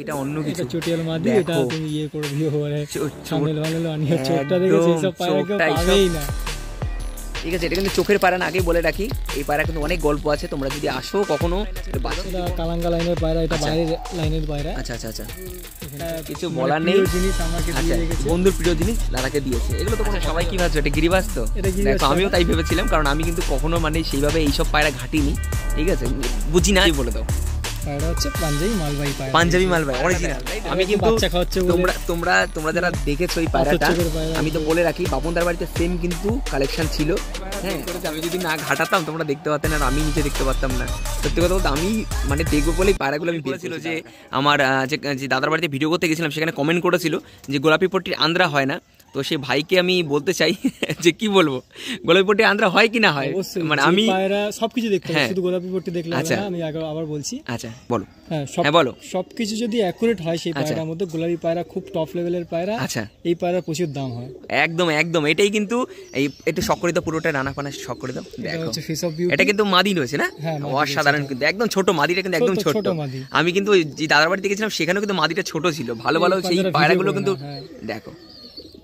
এটা অন্য কিছু চটিয়াল এটা তুমি ইয়ে করে চ্যানেল আনিয়ে সব না ঠিক আছে এটা কিন্তু চোখের পায়রা না আগেই বলে রাখি এই পায়রা কিন্তু অনেক গল্প আছে তোমরা যদি আসো কখনো কালাঙ্গা লাইনের পায়রা এটা আচ্ছা। বাইরের লাইনের পায়রা আচ্ছা আচ্ছা আচ্ছা কিছু মানে বলার নেই জিনিস আমাকে আচ্ছা, বন্ধুর প্রিয় জিনিস লাদাকে দিয়েছে এগুলো তো সবাই কি ভাবছো এটা গিরিবাস তো দেখো হ্যাঁ। আমিও তাই ভেবেছিলাম কারণ আমি কিন্তু কখনো মানে সেইভাবে এইসব পায়রা ঘাটিনি ঠিক আছে বুঝি না বলে দাও আমি তো বলে রাখি বাপনদার বাড়িতে সেম কিন্তু কালেকশন ছিল হ্যাঁ আমি যদি না ঘাটাতাম তোমরা দেখতে পারতে না আর আমি নিজে দেখতে পারতাম না সত্যি কথা বলতে আমি মানে দেখবো বলেই পায়রাগুলো আমি বলেছিল যে আমার যে দাদার বাড়িতে ভিডিও করতে গেছিলাম সেখানে কমেন্ট করেছিল যে গোলাপি পট্টির আন্দ্রা হয় না তো সে ভাইকে আমি বলতে চাই যে কি বলবো গোলাপি পট্টি আন্দ্রা হয় কি না হয় মানে আমি সবকিছু দেখতে হ্যাঁ। শুধু গোলাপি পট্টি দেখলে আচ্ছা আমি আবার বলছি আচ্ছা বলো হ্যাঁ, হ্যাঁ বলো সবকিছু যদি অ্যাকুরেট হয় সেই আচ্ছা। পায়রার মধ্যে গোলাপি পায়রা খুব টপ লেভেলের পায়রা আচ্ছা এই পায়রার প্রচুর দাম হয় একদম একদম এটাই কিন্তু এই একটু সকরিত পুরোটা রানা পানা শখ দেখো এটা কিন্তু মাদি রয়েছে না হ্যাঁ, অসাধারণ কিন্তু একদম ছোট মাদিটা কিন্তু একদম ছোট আমি কিন্তু যে দাদার বাড়িতে গেছিলাম সেখানেও কিন্তু মাদিটা ছোট ছিল ভালো ভালো সেই পায়রাগুলো কিন্তু দেখো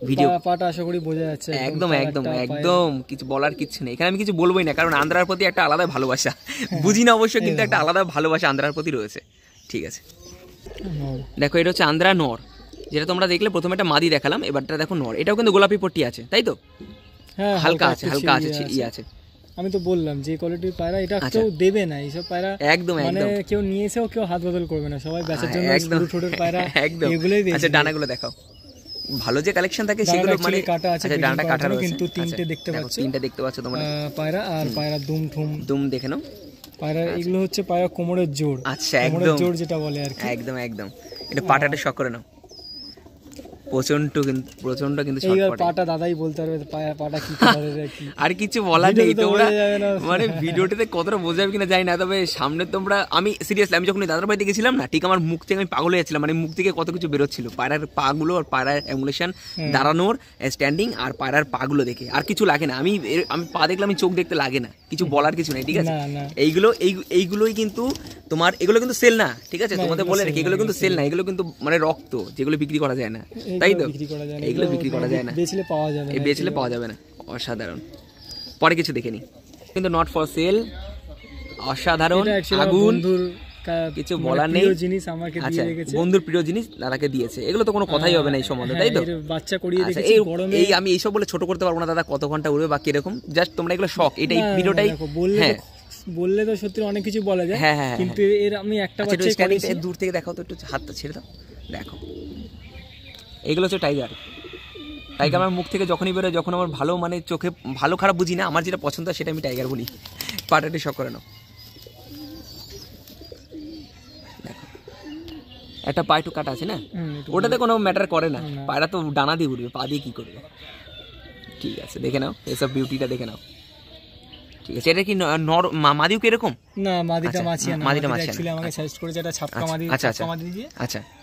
ভিডিও পাটা আশা করি বোঝা যাচ্ছে একদম একদম একদম কিছু বলার কিছু নেই এখানে আমি কিছু বলবোই না কারণ আন্ধ্রার প্রতি একটা আলাদা ভালোবাসা হ্যাঁ, বুঝি না অবশ্য কিন্তু একটা আলাদা ভালোবাসা আন্ধ্রার প্রতি রয়েছে ঠিক আছে দেখো এটা হচ্ছে আন্ধ্রা নর যেটা তোমরা দেখলে প্রথমে একটা মাদি দেখালাম এবারটা দেখো নর এটাও কিন্তু গোলাপি পট্টি আছে তাই তো হ্যাঁ, হ্যাঁ হালকা আছে হালকা ইয়ে আছে ই ইয়ে আছে আমি তো বললাম যে কোয়ালিটির পায়রা এটা আচ্ছা। কেউ দেবে না এইসব পায়রা একদম মানে কেউ নিয়েছেও কেউ হাত বদল করবে না সবাই বেচার জন্য একদম ছোট পায়রা একদম এগুলোই আচ্ছা ডানাগুলো দেখাও ভালো যে কালেকশন থাকে সেগুলো মানে কাটা আছে আচ্ছা, ডানাটা কাটা রয়েছে কিন্তু তিনটে আচ্ছা, দেখতে পাচ্ছো তিনটে দেখতে পাচ্ছো তোমরা পায়রা আর পায়রা দুম ঠুম দুম দেখে নাও পায়রা আচ্ছা। এগুলো হচ্ছে পায়রা কোমরের জোর আচ্ছা একদম জোর যেটা বলে আর একদম একদম এটা পাটাটা শখ করে নাও প্রচন্ড কিন্তু প্রচন্ড কিন্তু পাটা দাদাই বলতে পারবে পাটা কি আর কিছু বলা নেই তোমরা মানে কতটা বোঝা যাবে কিনা জানি না তবে সামনে তোমরা আমি সিরিয়াসলি আমি যখন দাদার বাড়িতে গেছিলাম না ঠিক আমার মুখ থেকে আমি পাগল হয়ে মানে মুখ থেকে কত কিছু বেরোচ্ছিল পায়রার পাগুলো আর পায়রার অ্যাম্বুলেশন দাঁড়ানোর স্ট্যান্ডিং আর পায়রার পাগুলো দেখে আর কিছু লাগে না আমি আমি পা দেখলে আমি চোখ দেখতে লাগে না কিছু বলার কিছু নেই ঠিক আছে এইগুলো এই এইগুলোই কিন্তু তোমার এগুলো কিন্তু সেল না ঠিক আছে তোমাদের বলে রেখে এগুলো কিন্তু সেল না এগুলো কিন্তু মানে রক্ত যেগুলো বিক্রি করা যায় না তাই তো এগুলো বিক্রি করা যায় না বেচলে পাওয়া যাবে বেচলে পাওয়া যাবে না অসাধারণ পরে কিছু দেখে নি কিন্তু নট ফর সেল অসাধারণ আগুন কিছু মানে বলার নেই জিনিস আমাকে আচ্ছা, দিয়ে বন্ধুর প্রিয় জিনিস দাদাকে দিয়েছে এগুলো তো কোনো কথাই হবে না এই সম্বন্ধে হ্যাঁ, তাই তো বাচ্চা করিয়ে আচ্ছা, গরমে এই আমি এইসব বলে ছোট করতে পারবো না দাদা কত ঘন্টা উড়বে বা কিরকম জাস্ট তোমরা এগুলো শখ এটাই প্রিয়টাই ভিডিওটাই বললে হ্যাঁ। বললে তো সত্যি অনেক কিছু বলা যায় হ্যাঁ, কিন্তু এর আমি একটা আচ্ছা, বাচ্চা দূর থেকে দেখাও তো একটু হাতটা ছেড়ে দাও দেখো এগুলো হচ্ছে টাইগার টাইগার আমার মুখ থেকে যখনই বেরোয় যখন আমার ভালো মানে চোখে ভালো খারাপ বুঝি না আমার যেটা পছন্দ সেটা আমি টাইগার বলি পাটাটি শখ করে নাও একটা পা একটু কাটা আছে না ওটাতে কোনো ম্যাটার করে না পায়রা তো ডানা দিয়ে উঠবে পা দিয়ে কী করবে ঠিক আছে দেখে নাও এসব বিউটিটা দেখে নাও এটা কি নর মাদিও কি না মাদিটা আচ্ছা, মাছিয়া মাদিটা মাছিয়া অ্যাকচুয়ালি আমাকে সাজেস্ট করেছে এটা ছাপকা আচ্ছা, মাদি আচ্ছা, ছাপকা দিয়ে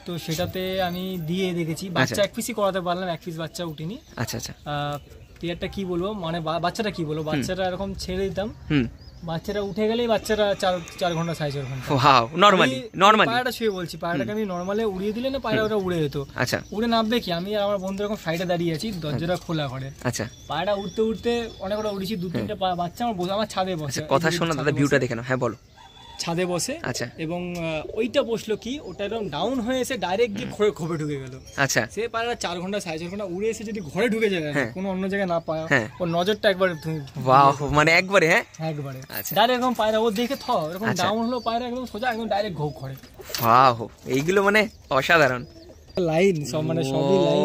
তো সেটাতে আমি দিয়ে দেখেছি বাচ্চা এক পিসই করাতে পারলাম এক পিস বাচ্চা উঠিনি আচ্ছা আচ্ছা কি বলবো মানে বাচ্চাটা কি বলবো বাচ্চাটা এরকম ছেড়ে দিতাম বাচ্চারা উঠে গেলেই বাচ্চাটা চার চার ঘন্টা সাড়ে চার ঘন্টা নর্মালি নর্মালি পায়রাটা শুয়ে বলছি পায়রাটাকে আমি নর্মালে উড়িয়ে দিলে না পায়রা ওটা উড়ে যেত আচ্ছা উড়ে নামবে কি আমি আর আমার বন্ধু এরকম সাইডে দাঁড়িয়ে আছি দরজাটা খোলা ঘরে আচ্ছা পায়রা উঠতে উঠতে অনেক ওটা উড়েছি দু তিনটা বাচ্চা আমার আমার ছাদে বসে আচ্ছা, কথা শোনা দাদা ভিউটা দেখে না হ্যাঁ বলো ছাদে বসে আচ্ছা এবং ওইটা বসলো কি ওটা এরকম ডাউন হয়ে এসে ডাইরেক্ট গিয়ে খোঁড়ে খোপে ঢুকে গেল আচ্ছা সে পারে চার ঘন্টা সাড়ে চার ঘন্টা উড়ে এসে যদি ঘরে ঢুকে যায় হ্যাঁ। কোনো অন্য জায়গায় না পায় হ্যাঁ। ওর নজরটা একবার বাহ মানে একবারে হ্যাঁ একবারে আচ্ছা ডাইরেক্ট এরকম পায়রা ও দেখে থ এরকম ডাউন আচ্ছা। হলো পায়রা একদম সোজা একদম ডাইরেক্ট ঘোপ ঘরে বাহ এইগুলো মানে অসাধারণ লাইন সব মানে সবই লাইন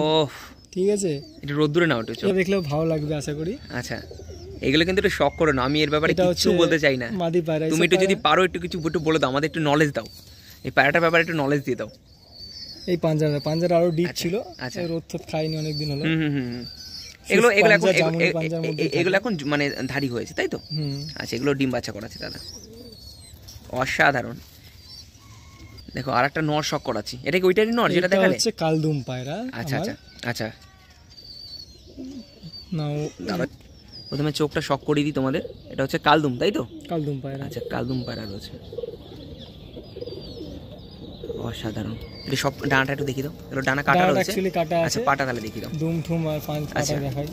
ঠিক আছে এটা রোদ্দুরে না ওটা দেখলেও ভালো লাগবে আশা করি আচ্ছা এগুলো কিন্তু একটু শখ করো না আমি এর ব্যাপারে কিছু বলতে চাই না তুমি একটু যদি পারো একটু কিছু একটু বলে দাও আমাদের একটু নলেজ দাও এই পায়রাটার ব্যাপারে একটু নলেজ দিয়ে দাও এই পাঞ্জারা পাঞ্জারা আরও ডিপ আচ্ছা, ছিল আচ্ছা রোদ তো খাইনি অনেকদিন হলো এগুলো এগুলো এখন এগুলো এখন মানে ধারি হয়েছে তাই তো আচ্ছা এগুলো ডিম বাচ্চা করাচ্ছে দাদা অসাধারণ দেখো আর একটা নর শখ করাচ্ছি এটা কি ওইটারই নর যেটা দেখা যাচ্ছে কালদুম পায়রা আচ্ছা আচ্ছা আচ্ছা প্রথমে চোখটা শখ করিয়ে দিই তোমাদের এটা হচ্ছে কালদুম তাই তো কালদুম পায়রা আচ্ছা কালদুম পায়রা রয়েছে অসাধারণ এটা সব ডানাটা একটু দেখি দাও এগুলো ডানা কাটা রয়েছে আচ্ছা পাটা তাহলে দেখি দাও দুম ঠুম আর পাঁচ আচ্ছা দেখাই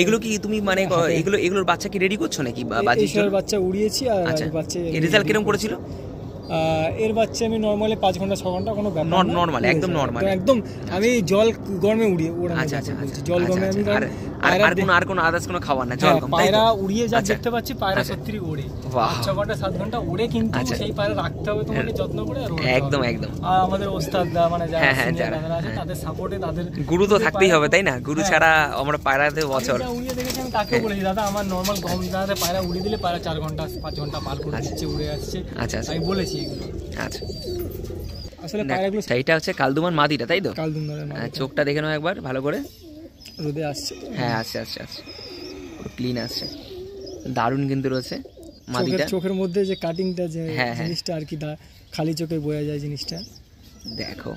এগুলো কি তুমি মানে এগুলো এগুলোর বাচ্চা কি রেডি করছো নাকি বাজি বাচ্চা উড়িয়েছি আর আচ্ছা। বাচ্চা রেজাল্ট কিরকম করেছিল এর বাচ্চা আমি নর্মালি পাঁচ ঘন্টা ছ ঘন্টা কোনো ব্যাপার নর্মাল একদম নর্মাল একদম আমি জল গরমে উড়িয়ে ওড়া আচ্ছা আচ্ছা, আচ্ছা জল গরমে আচ্ছা, আমি গুরু তো থাকতেই হবে তাই না গুরু হ্যাঁ। ছাড়া আমরা হ্যাঁ। আমার পায়রা দেবো বছর চার ঘন্টা পাঁচ ঘন্টা আচ্ছা। উড়ে আসছে আচ্ছা, আচ্ছা। বলেছি আচ্ছা আসলে কালদুমার মাদিটা তাই তো হ্যাঁ, চোখটা দেখে নাও একবার ভালো করে রোদে আসছে হ্যাঁ আসছে আসছে আসছে পুরো ক্লিন আসছে দারুণ কিন্তু রয়েছে মাদিটা চোখের মধ্যে যে কাটিংটা যে হ্যাঁ, হ্যাঁ। জিনিসটা আর কি দা খালি চোখে বোঝা যায় জিনিসটা দেখো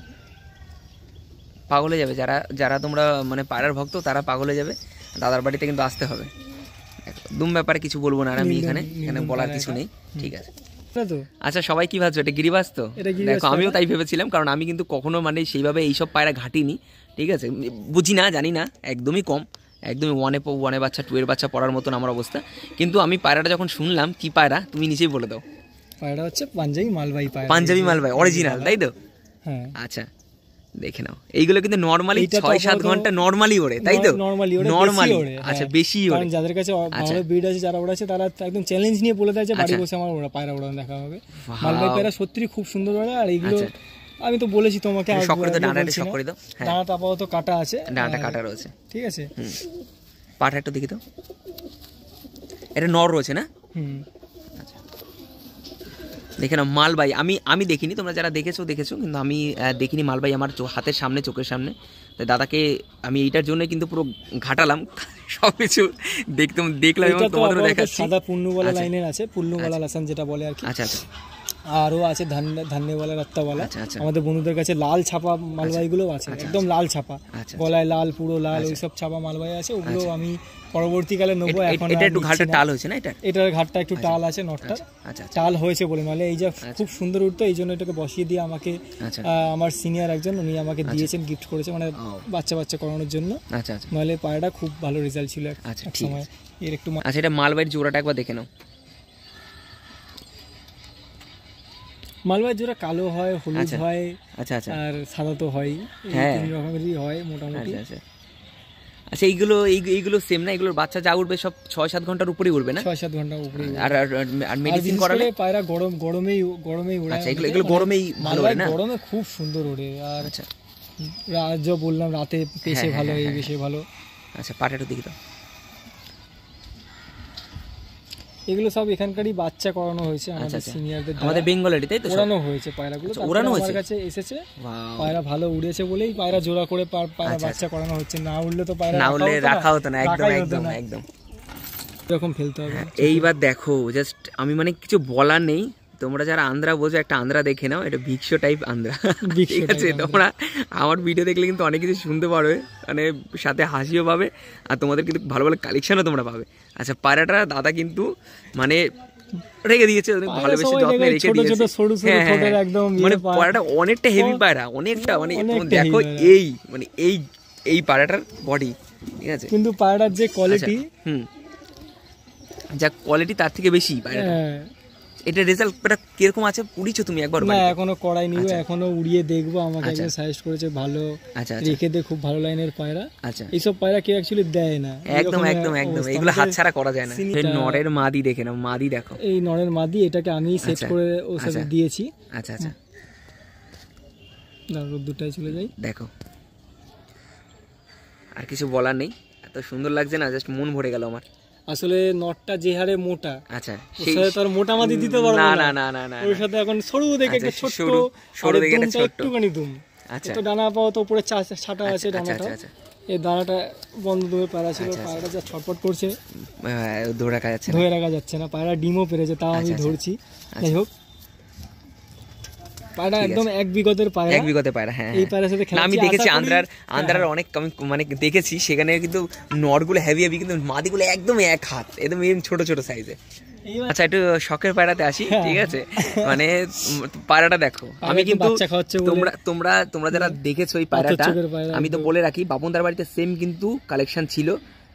পাগলে যাবে যারা যারা তোমরা মানে পাড়ার ভক্ত তারা পাগলে যাবে দাদার বাড়িতে কিন্তু আসতে হবে দুম ব্যাপারে কিছু বলবো না আর আমি এখানে এখানে বলার কিছু নেই ঠিক আছে আচ্ছা সবাই কি ভাবছো এটা গিরিবাস তো দেখো আমিও তাই ভেবেছিলাম কারণ আমি কিন্তু কখনো মানে সেইভাবে এইসব পায়রা ঘাটিনি ঠিক আছে বুঝি না জানি না একদমই কম একদমই ওয়ানে ওয়ানে বাচ্চা টু এর বাচ্চা পড়ার মতন আমার অবস্থা কিন্তু আমি পায়রাটা যখন শুনলাম কি পায়রা তুমি নিজেই বলে দাও পায়রা হচ্ছে পাঞ্জাবি মালবাই পায়রা পাঞ্জাবি মালবাই অরিজিনাল হ্যাঁ। তাই তো হ্যাঁ আচ্ছা দেখে নাও এইগুলো কিন্তু নর্মালি ছয় সাত ঘন্টা নর্মালি ওড়ে তাই তো নর্মালি নর্মালি আচ্ছা বেশি ওড়ে আচ্ছা, হ্যাঁ। যাদের কাছে আচ্ছা। ভালো ব্রিড আছে যারা ওড়াচ্ছে তারা একদম চ্যালেঞ্জ নিয়ে বলে দেয় যে বাড়ি আচ্ছা। বসে আমার ওড়া পায়রা ওড়ানো দেখা হবে মালবাই পায়রা সত্যি খুব সুন্দর ওড়ে আর এইগুলো আমি তো বলেছি তোমাকে দাও ডানাটা হ্যাঁ। ডানাটা আপাতত কাটা আছে ডানাটা কাটা রয়েছে ঠিক আছে পাটা একটু দেখি তো এটা নর রয়েছে না হুম দেখে নাও মালবাই আমি আমি দেখিনি তোমরা যারা দেখেছো দেখেছো কিন্তু আমি দেখিনি মালবাই আমার হাতের সামনে চোখের সামনে তাই দাদাকে আমি এইটার জন্য কিন্তু পুরো ঘাটালাম সব কিছু দেখতাম দেখলাম এবং তোমাদেরও দেখাচ্ছি সাদা পূর্ণবালা আচ্ছা। লাইনের আছে পূর্ণবালা আচ্ছা। লাসান যেটা বলে আর কি আচ্ছা আচ্ছা আরও আছে ধান্যে ধান্যেওয়ালা বলা আচ্ছা, আচ্ছা। আমাদের বন্ধুদের কাছে লাল ছাপা মালবাহীগুলোও আছে আচ্ছা, একদম লাল ছাপা গলায় লাল পুরো লাল ওইসব ছাপা মালবাই আছে ওগুলো আমি পরবর্তীকালে নেবো এখন একটু ঘাটটা টাল হয়েছে না এটা এটার ঘাটটা একটু টাল আছে নটটা টাল হয়েছে বলে নাহলে মানে এই যা খুব সুন্দর উঠতো এই জন্য এটাকে বসিয়ে দিয়ে আমাকে আমার সিনিয়র একজন উনি আমাকে দিয়েছেন গিফট করেছে মানে বাচ্চা বাচ্চা করানোর জন্য নাহলে পায়রাটা খুব ভালো রেজাল্ট ছিল এক সময় এর একটু আচ্ছা এটা মালবাইয়ের জোড়াটা একবার দেখে নাও মালবাহী জোড়া কালো হয় হলুদ আচ্ছা। হয় আচ্ছা আচ্ছা আর সাদা তো হয় হ্যাঁ তিন রকমেরই হয় মোটামুটি আচ্ছা, আচ্ছা।, আচ্ছা এইগুলো এইগুলো সেম না এগুলোর বাচ্চা যা উঠবে সব ছয় সাত ঘন্টার উপরেই উঠবে না ছয় সাত ঘন্টা উপরে আর আর মেডিসিন করালে পায়রা গরম গরমেই গরমেই ওড়ে আচ্ছা এগুলো এগুলো মানে গরমেই ভালো হয় না গরমে খুব সুন্দর ওড়ে আর আচ্ছা যা বললাম রাতে হ্যাঁ, পেশে হ্যাঁ, ভালো হ্যাঁ, এই বেশে ভালো আচ্ছা পাটাটা দিকে দাও এগুলো সব এখানকারই বাচ্চা করানো হয়েছে আচ্ছা, আমাদের সিনিয়রদের আচ্ছা। আমাদের বেঙ্গলেরই তাই তো ওড়ানো হয়েছে পায়রাগুলো আচ্ছা, ওড়ানো হয়েছে আমার কাছে এসেছে পায়রা ভালো উড়েছে বলেই পায়রা জোড়া করে পায়রা বাচ্চা করানো হচ্ছে না উড়লে তো পায়রা না উড়লে রাখা হতো না একদম একদম একদম এরকম ফেলতে হবে হ্যাঁ, এইবার দেখো জাস্ট আমি মানে কিছু বলার নেই তোমরা যারা আন্দ্রা বোঝো একটা আন্দ্রা দেখে নাও এটা ভিক্সো টাইপ আন্দ্রা ঠিক আছে তোমরা আমার ভিডিও দেখলে কিন্তু অনেক কিছু শুনতে পারবে মানে সাথে হাসিও পাবে আর তোমাদের কিন্তু ভালো ভালো কালেকশনও তোমরা পাবে আচ্ছা পায়রাটা দাদা কিন্তু মানে রেখে দিয়েছে ভালোবেসে যত্নে রেখে দিয়েছে মানে পায়রাটা অনেকটা হেভি পায়রা অনেকটা মানে দেখো এই মানে এই এই পায়রাটার বডি ঠিক আছে কিন্তু পায়রার যে কোয়ালিটি আচ্ছা, হুম যা কোয়ালিটি তার থেকে বেশি পায়রাটা হ্যাঁ। এটা রেজাল্ট এটা কিরকম আছে উড়িয়েছো তুমি একবার না এখনো করাই নিও আচ্ছা। এখনো উড়িয়ে দেখবো আমাকে আচ্ছা। একজন সাজেস্ট করেছে ভালো আচ্ছা, রেখে দে খুব ভালো লাইনের পায়রা আচ্ছা এইসব পায়রা কেউ एक्चुअली দেয় না একদম একদম একদম এগুলো হাত ছাড়া করা যায় না এই নরের মাদি দেখে নাও মাদি দেখো এই নরের মাদি এটাকে আমি সেট করে ও সাথে দিয়েছি আচ্ছা আচ্ছা না দুটাই চলে যাই দেখো আর কিছু বলার নেই এত সুন্দর লাগছে না জাস্ট মন ভরে গেল আমার আসলে নটটা যে হারে মোটা আচ্ছা সেই সাথে তোর মোটা মাদি দিতে পারবো না না না না ওর সাথে এখন সরু দেখে আচ্ছা, একটা ছোট সরু দেখে একটা ছোট একটুখানি দুম আচ্ছা তো ডানা পাও তো উপরে ছাটা আচ্ছা, আছে আচ্ছা, ডানাটা এই দানাটা বন্ধ হয়ে পায়রা ছিল পায়রা যা ছটপট করছে ধরে রাখা যাচ্ছে ধরে রাখা যাচ্ছে না পায়রা ডিমও পেরেছে তাও আমি ধরছি যাই হোক পায়রা একদম এক বিগতের পায়রা এক পায়রা হ্যাঁ এই হ্যাঁ। পায়রার সাথে আমি দেখেছি আন্দ্রার হ্যাঁ। আন্দ্রার অনেক আমি মানে দেখেছি সেখানে কিন্তু হেভি হেভি কিন্তু মাদিগুলো একদম এক হাত একদম ছোট ছোট সাইজে আচ্ছা একটু শখের পায়রাতে আসি হ্যাঁ। ঠিক আছে মানে পায়রাটা দেখো আমি কিন্তু তোমরা তোমরা তোমরা যারা দেখেছো পায়রাটা আমি তো বলে রাখি বাপনদার বাড়িতে সেম কিন্তু কালেকশন ছিল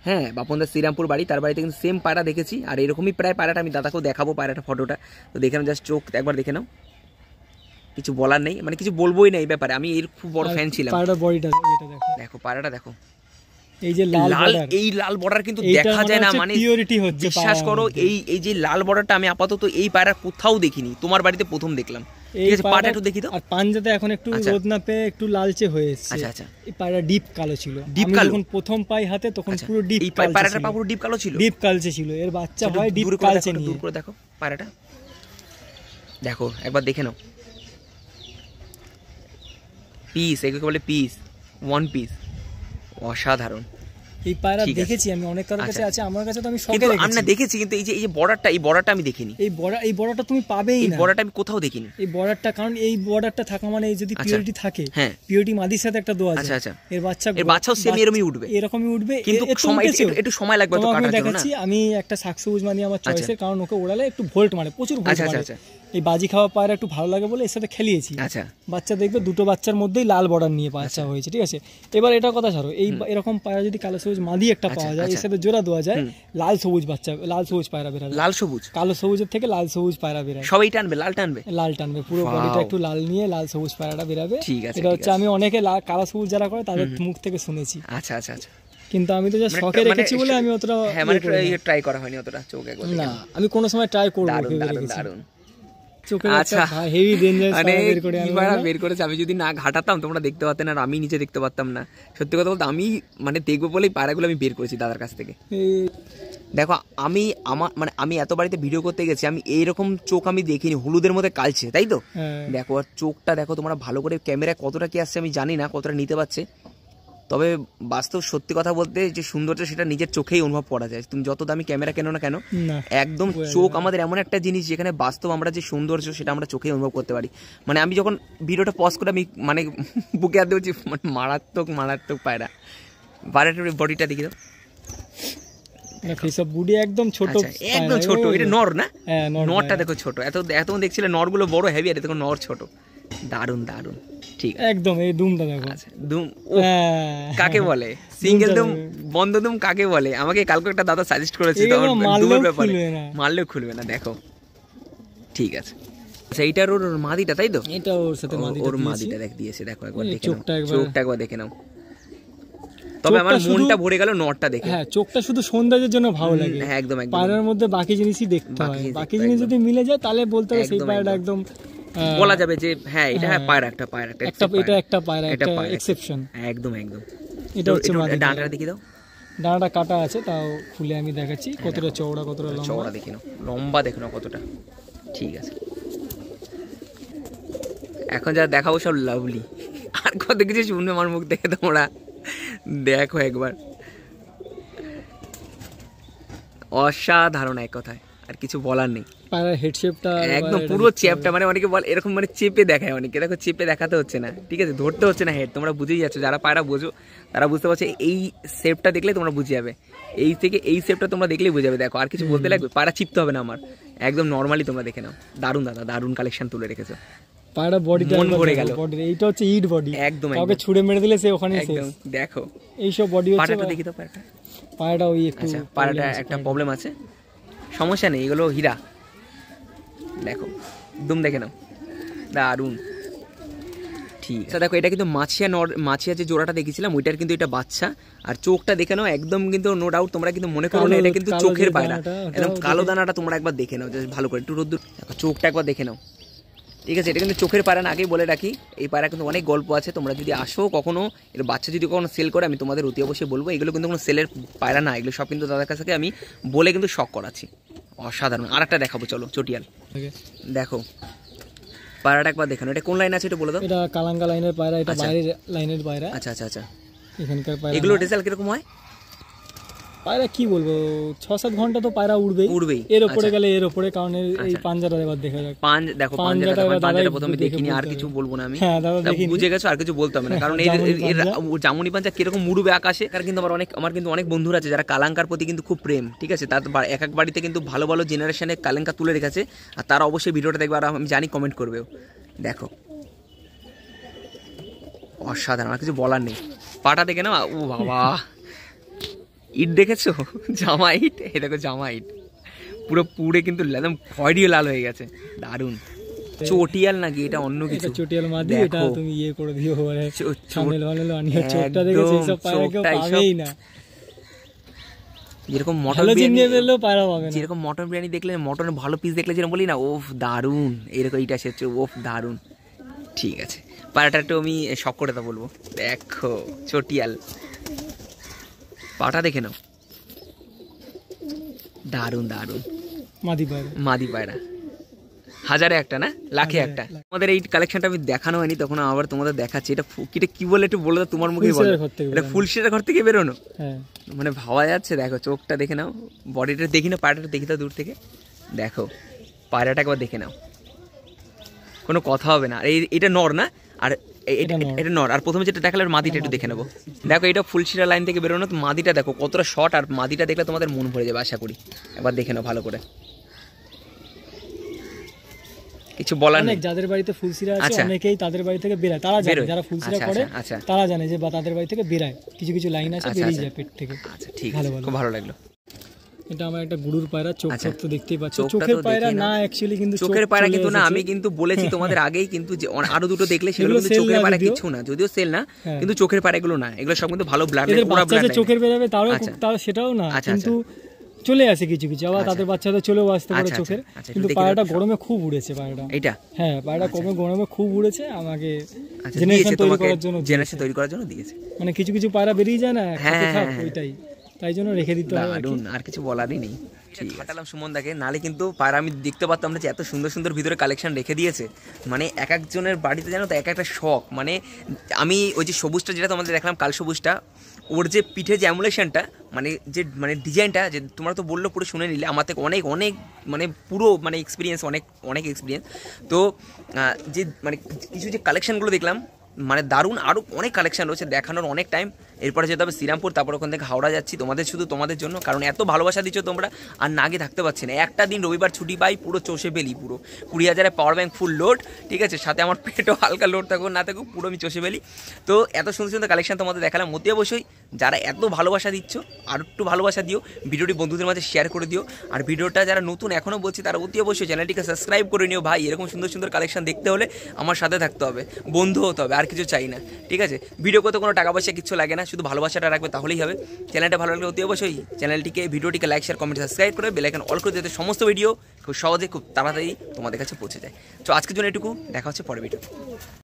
হ্যাঁ বাপনদার শ্রীরামপুর বাড়ি তার বাড়িতে কিন্তু সেম পায়রা দেখেছি আর এরকমই প্রায় পায়রাটা আমি দাদাকেও দেখাবো পায়রাটা ফটোটা তো দেখে জাস্ট চোখ একবার দেখে নাও কিছু বলার নেই মানে কিছু বলবোই না এই ব্যাপারে আমি এর খুব বড় ফ্যান ছিলাম পাড়াটা বডিটা যেটা দেখো দেখো পাড়াটা দেখো এই যে লাল এই লাল বর্ডার কিন্তু দেখা যায় না মানে পিওরিটি হচ্ছে বিশ্বাস করো এই এই যে লাল বর্ডারটা আমি আপাতত এই পাড়া কোথাও দেখিনি তোমার বাড়িতে প্রথম দেখলাম ঠিক আছে পাড়া একটু দেখি তো আর পাঞ্জাতে এখন একটু আচ্ছা। রোদ না পেয়ে একটু লালচে হয়ে এসেছে আচ্ছা আচ্ছা এই পাড়া ডিপ কালো ছিল ডিপ কালো যখন প্রথম পাই হাতে তখন আচ্ছা। পুরো ডিপ এই পাড়াটা পুরো ডিপ কালো ছিল ডিপ কালচে ছিল এর বাচ্চা হয় ডিপ কালচে দূর করে দেখো পাড়াটা দেখো একবার দেখে নাও পিস এগুলোকে বলে পিস ওয়ান পিস অসাধারণ এই পায়রা দেখেছি আমি অনেক কারোর কাছে আচ্ছা। আছে আমার কাছে তো আমি সবাই দেখেছি আমি দেখেছি কিন্তু এই যে এই যে বর্ডারটা এই বর্ডারটা আমি দেখিনি এই বর্ডার এই বর্ডারটা তুমি পাবেই না এই বর্ডারটা আমি কোথাও দেখিনি এই বর্ডারটা কারণ এই বর্ডারটা থাকা মানে যদি পিওরিটি আচ্ছা। থাকে হ্যাঁ পিওরিটি মাদির সাথে একটা দোয়া আচ্ছা আচ্ছা এর বাচ্চা এর বাচ্চাও সেম এরকমই উঠবে এরকমই উঠবে কিন্তু সময় একটু সময় লাগবে তো কাটার জন্য আমি দেখাচ্ছি আমি একটা সাকসুজ মানি আমার চয়েসের আচ্ছা। কারণ ওকে ওড়ালে একটু ভোল্ট মারে প্রচুর ভোল্ট মারে এই বাজি খাওয়া পায়রা একটু ভালো লাগে বলে এর সাথে খেলিয়েছি আচ্ছা বাচ্চা দেখবে দুটো বাচ্চার মধ্যেই লাল বর্ডার নিয়ে আচ্ছা। বাচ্চা হয়েছে ঠিক আছে এবার এটা কথা ছাড়ো এই এরকম পায়রা যদি কালো সবুজ মাদি একটা আচ্ছা, পাওয়া যায় এর আচ্ছা। সাথে জোড়া দেওয়া যায় লাল সবুজ বাচ্চা লাল সবুজ পায়রা বেরাবে লাল সবুজ কালো সবুজের থেকে লাল সবুজ পায়রা বেরোয় সবাই টানবে লাল টানবে লাল টানবে পুরো বডিটা একটু লাল নিয়ে লাল সবুজ পায়রাটা বেরাবে ঠিক আছে এটা হচ্ছে আমি অনেকে কালো সবুজ যারা করে তাদের মুখ থেকে শুনেছি আচ্ছা আচ্ছা আচ্ছা কিন্তু আমি তো যা মানে শখে মানে রেখেছি বলে আমি অতটা হ্যাঁ মানে ট্রাই ইয়ে ইয়ে করা হয়নি অতটা চোখে না আমি কোনো সময় ট্রাই করব দারুণ দারুণ আচ্ছা। মানে আমি যদি না ঘাটাতাম তোমরা দেখতে পারতে না আমি নিচে দেখতে পারতাম না সত্যি কথা বলতে আমি মানে দেখবো বলেই পায়রাগুলো আমি বের করেছি দাদার কাছ থেকে দেখো আমি আমার মানে আমি এত বাড়িতে ভিডিও করতে গেছি আমি এইরকম চোখ আমি দেখিনি হলুদের মধ্যে কালছে তাই তো হ্যাঁ। দেখো আর চোখটা দেখো তোমরা ভালো করে ক্যামেরায় কতটা কি আসছে আমি জানি না কতটা নিতে পারছে তবে বাস্তব সত্যি কথা বলতে যে সৌন্দর্য সেটা নিজের চোখেই অনুভব করা যায় তুমি যত দামি ক্যামেরা কেন না কেন একদম চোখ আমাদের এমন একটা জিনিস যেখানে বাস্তব আমরা যে সৌন্দর্য সেটা আমরা চোখেই অনুভব করতে পারি মানে আমি যখন ভিডিওটা পজ করে আমি মানে বুকে হাত দেবছি মানে মারাত্মক মারাত্মক পায়রা পায়রাটার বডিটা দেখি দাও একদম ছোট আচ্ছা, একদম ছোট নর না হ্যাঁ, নরটা দেখো ছোট এত এত দেখছিলে গুলো বড় হেভি আর দেখো নর ছোট দারুন দারুণ ঠিক একদম এই দুমটা দেখো আচ্ছা, দুম হ্যাঁ। কাকে বলে সিঙ্গেল দুম বন্ধ দুম কাকে বলে আমাকে কালকে একটা দাদা সাজেস্ট করেছে দুমের ব্যাপারে মারলেও খুলবে না দেখো ঠিক আছে সেইটার আচ্ছা, ওর মাদিটা তাই তো এটা ওর সাথে মাদিটা ওর মাদিটা দেখ দিয়েছে দেখো একবার দেখে চোখটা একবার চোখটা একবার দেখে নাও তবে আমার মনটা ভরে গেল নটটা দেখে হ্যাঁ চোখটা শুধু সৌন্দর্যের জন্য ভালো লাগে হ্যাঁ একদম একদম মধ্যে বাকি জিনিসই দেখতে হয় বাকি জিনিস যদি মিলে যায় তাহলে বলতে হবে সেই পায়রাটা একদম হ্যাঁ। বলা যাবে যে হ্যাঁ এটা হ্যাঁ পায়রা একটা পায়রা একটা এটা একটা পায়রা একটা এক্সেপশন একদম একদম এটা হচ্ছে ডানাটা দেখি দাও ডানাটা কাটা আছে তাও খুলে আমি দেখাচ্ছি কতটা চওড়া কতটা লম্বা চওড়া দেখি নাও লম্বা দেখো না কতটা ঠিক আছে এখন যা দেখাবো সব লাভলি আর কত কিছু শুনবে আমার মুখ দেখে তোমরা দেখো একবার অসাধারণ এক কথায় আর কিছু বলার নেই পায়রার হেড শেপটা একদম পুরো চেপটা মানে অনেকে বল এরকম মানে চেপে দেখায় অনেকে দেখো চেপে দেখাতে হচ্ছে না ঠিক আছে ধরতে হচ্ছে না হেড তোমরা বুঝেই যাচ্ছ যারা পায়রা বোঝো তারা বুঝতে পারছে এই শেপটা দেখলে তোমরা বুঝে যাবে এই থেকে এই শেপটা তোমরা দেখলেই বুঝে যাবে দেখো আর কিছু বলতে লাগবে পায়রা চিপতে হবে না আমার একদম নর্মালি তোমরা দেখে নাও দারুন দাদা দারুন কালেকশন তুলে রেখেছো পায়রা বডিটা মন ভরে গেল এইটা হচ্ছে ইট বডি একদম কাউকে ছুড়ে মেরে দিলে সে ওখানে একদম দেখো এই সব বডি হচ্ছে পায়রাটা দেখি তো পায়রাটা পায়রাটা ওই একটু আচ্ছা পায়রাটা একটা প্রবলেম আছে সমস্যা নেই এগুলো হীরা দেখো দুম দেখে নাও দারুণ ঠিক আছে আচ্ছা, দেখো এটা কিন্তু মাছিয়া নর মাছিয়া যে জোড়াটা দেখেছিলাম ওইটার কিন্তু এটা বাচ্চা আর চোখটা দেখে নাও একদম কিন্তু নো ডাউট তোমরা কিন্তু মনে করো না এটা কিন্তু চোখের পায়রা একদম কালো দানাটা তোমরা একবার দেখে নাও ভালো করে একটু রোদ্দুর চোখটা একবার দেখে নাও ঠিক আছে এটা কিন্তু চোখের পায়রা না আগেই বলে রাখি এই পায়রা কিন্তু অনেক গল্প আছে তোমরা যদি আসো কখনো এর বাচ্চা যদি কখনো সেল করে আমি তোমাদের অতি অবশ্যই বলবো এগুলো কিন্তু কোনো সেলের পায়রা না এগুলো সব কিন্তু দাদার কাছ থেকে আমি বলে কিন্তু শখ করাচ্ছি অসাধারণ আর একটা দেখাবো চলো চটিয়াল দেখো পায়রাটা একবার দেখানো এটা কোন লাইন আছে এটা বলে দাও এটা কালাঙ্গা লাইনের পায়রা এটা আচ্ছা। বাইরের লাইনের পায়রা আচ্ছা আচ্ছা আচ্ছা এখানকার পায়রা এগুলো রেজাল্ট কিরকম হয় পায়রা কি বলবো ছ সাত ঘন্টা তো পায়রা উড়বেই উড়বেই এর ওপরে আচ্ছা। গেলে এর ওপরে কারণ এই আচ্ছা। পাঞ্জাটা এবার দেখা যাক পাঞ্জ দেখো পাঞ্জাটা পাঞ্জাটা প্রথমে দেখিনি আর কিছু বলবো না আমি হ্যাঁ দাদা দেখিনি বুঝে গেছো আর কিছু বলতে হবে না হ্যাঁ, কারণ এই এর জামুনি পাঞ্জা কিরকম মুড়বে আকাশে তার কিন্তু আমার অনেক আমার কিন্তু অনেক বন্ধুরা আছে যারা কালাঙ্কার প্রতি কিন্তু খুব প্রেম ঠিক আছে তার এক এক বাড়িতে কিন্তু ভালো ভালো জেনারেশনে কালাঙ্কা তুলে রেখেছে আর তারা অবশ্যই ভিডিওটা দেখবে আর আমি জানি কমেন্ট করবেও দেখো অসাধারণ আর কিছু বলার নেই পাটা দেখে না ও বাবা ইট দেখেছো জামা ইট এই দেখো জামা ইট পুরো পুড়ে কিন্তু একদম খয়রিও লাল হয়ে গেছে দারুন চটিয়াল নাকি এটা অন্য কিছু চটিয়াল মা মাদি এটা তুমি ইয়ে করে দিও মানে চ্যানেল ভালো আনিয়ে চটটা দেখে সেই সব পায়রা কেউ পাবেই না যেরকম মটন বিরিয়ানি দেখলেও পায়রা পাবে না যেরকম মটন বিরিয়ানি দেখলে মটনের ভালো পিস দেখলে যেরকম বলি না ওফ দারুন এরকম এটা সে হচ্ছে ওফ দারুন ঠিক আছে পায়রাটা একটু আমি শখ করে তা বলবো দেখো চটিয়াল পাটা দেখে নাও দারুন দারুন মাদি পায়রা মাদি পায়রা হাজারে একটা না লাখে একটা আমাদের এই কালেকশনটা আমি দেখানো হয়নি তখন আবার তোমাদের দেখাচ্ছি এটা এটা কি বলে একটু বলে তোমার মুখে বলো এটা ফুল সেটার ঘর থেকে বেরোনো হ্যাঁ। মানে ভাবা যাচ্ছে দেখো চোখটা দেখে নাও বডিটা দেখি না পায়রাটা দেখি দূর থেকে দেখো পায়রাটা একবার দেখে নাও কোনো কথা হবে না এই এটা নর না আর এটা নর আর প্রথমে যেটা দেখালে মাদিটা একটু দেখে নেবো দেখো এটা ফুলশিরা লাইন থেকে বেরোনো মাদিটা দেখো কতটা শর্ট আর মাদিটা দেখলে তোমাদের মন ভরে যাবে আশা করি একবার দেখে নাও ভালো করে কিছু বলার নেই যাদের বাড়িতে ফুলসিরা আছে আচ্ছা। অনেকেই তাদের বাড়ি থেকে বেরায় তারা জানে যারা ফুলসিরা আচ্ছা, করে আচ্ছা, তারা জানে যে বা তাদের বাড়ি থেকে বেরায় কিছু কিছু লাইন আছে বেরিয়ে যায় পেট থেকে আচ্ছা ঠিক আছে খুব ভালো লাগলো এটা আমার একটা গুরুর পায়রা চোখ আচ্ছা। তো দেখতেই পাচ্ছ চোখের পায়রা না অ্যাকচুয়ালি কিন্তু চোখের পায়রা কিন্তু না আমি কিন্তু বলেছি তোমাদের আগেই কিন্তু যে আরো দুটো দেখলে সেগুলো কিন্তু চোখের পায়রা কিছু না যদিও সেল না হ্যাঁ। কিন্তু চোখের পায়রা না এগুলো সব কিন্তু ভালো ব্লাড পুরো ব্লাড চোখের বেরাবে তারও আচ্ছা। তার সেটাও না আচ্ছা, কিন্তু চলে আসে কিছু কিছু আবার তাদের বাচ্চাদের চলেও আসতে পারে চোখের কিন্তু পায়রাটা গরমে খুব উড়েছে পায়রাটা এটা হ্যাঁ পায়রাটা কমে গরমে খুব উড়েছে আমাকে জেনারেশন তৈরি করার জন্য জেনারেশন তৈরি করার জন্য দিয়েছে মানে কিছু কিছু পায়রা বেরিয়ে যায় না হ্যাঁ, হ্যাঁ ওইটাই তাই জন্য রেখে দিতে হবে দারুন আর কিছু বলারই নেই খাটালাম আচ্ছা, দাকে নালে কিন্তু পার আমি দেখতে পারতাম না যে এত সুন্দর সুন্দর ভিতরে কালেকশন রেখে দিয়েছে মানে এক একজনের বাড়িতে জানো তো এক একটা শখ মানে আমি ওই যে সবুজটা যেটা তোমাদের দেখলাম কাল সবুজটা ওর যে পিঠে যে অ্যামুলেশনটা মানে যে মানে ডিজাইনটা যে তোমরা তো বললো পুরো শুনে নিলে আমার থেকে অনেক অনেক মানে পুরো মানে এক্সপিরিয়েন্স অনেক অনেক এক্সপিরিয়েন্স তো যে মানে কিছু যে কালেকশানগুলো দেখলাম মানে দারুণ আরও অনেক কালেকশান রয়েছে দেখানোর অনেক টাইম এরপরে যেতে হবে শ্রীরামপুর তারপর ওখান থেকে হাওড়া যাচ্ছি তোমাদের শুধু তোমাদের জন্য কারণ এত ভালোবাসা দিচ্ছ তোমরা আর না গিয়ে থাকতে পারছি না একটা দিন রবিবার ছুটি পাই পুরো চষে ফেলি পুরো কুড়ি হাজারে পাওয়ার ব্যাঙ্ক ফুল লোড ঠিক আছে সাথে আমার পেটও হালকা লোড থাকুক না থাকুক পুরো আমি চষে ফেলি তো এত সুন্দর সুন্দর কালেকশন তোমাদের দেখালাম অতি অবশ্যই যারা এত ভালোবাসা দিচ্ছ আর একটু ভালোবাসা দিও ভিডিওটি বন্ধুদের মাঝে শেয়ার করে দিও আর ভিডিওটা যারা নতুন এখনও বলছি তারা অতি অবশ্যই চ্যানেলটিকে সাবস্ক্রাইব করে নিও ভাই এরকম সুন্দর সুন্দর কালেকশন দেখতে হলে আমার সাথে থাকতে হবে বন্ধু হতে হবে আর কিছু চাই না ঠিক আছে ভিডিও করতে কোনো টাকা পয়সা কিছু লাগে না শুধু ভালোবাসাটা রাখবে তাহলেই হবে চ্যানেলটা ভালো লাগলে অতি অবশ্যই চ্যানেলটিকে ভিডিওটিকে লাইক শেয়ার কমেন্ট সাবস্ক্রাইব করে বেলাইকন অল করে যাতে সমস্ত ভিডিও খুব সহজে খুব তাড়াতাড়ি তোমাদের কাছে পৌঁছে যায় তো আজকের জন্য এটুকু দেখা হচ্ছে পরে ভিডিও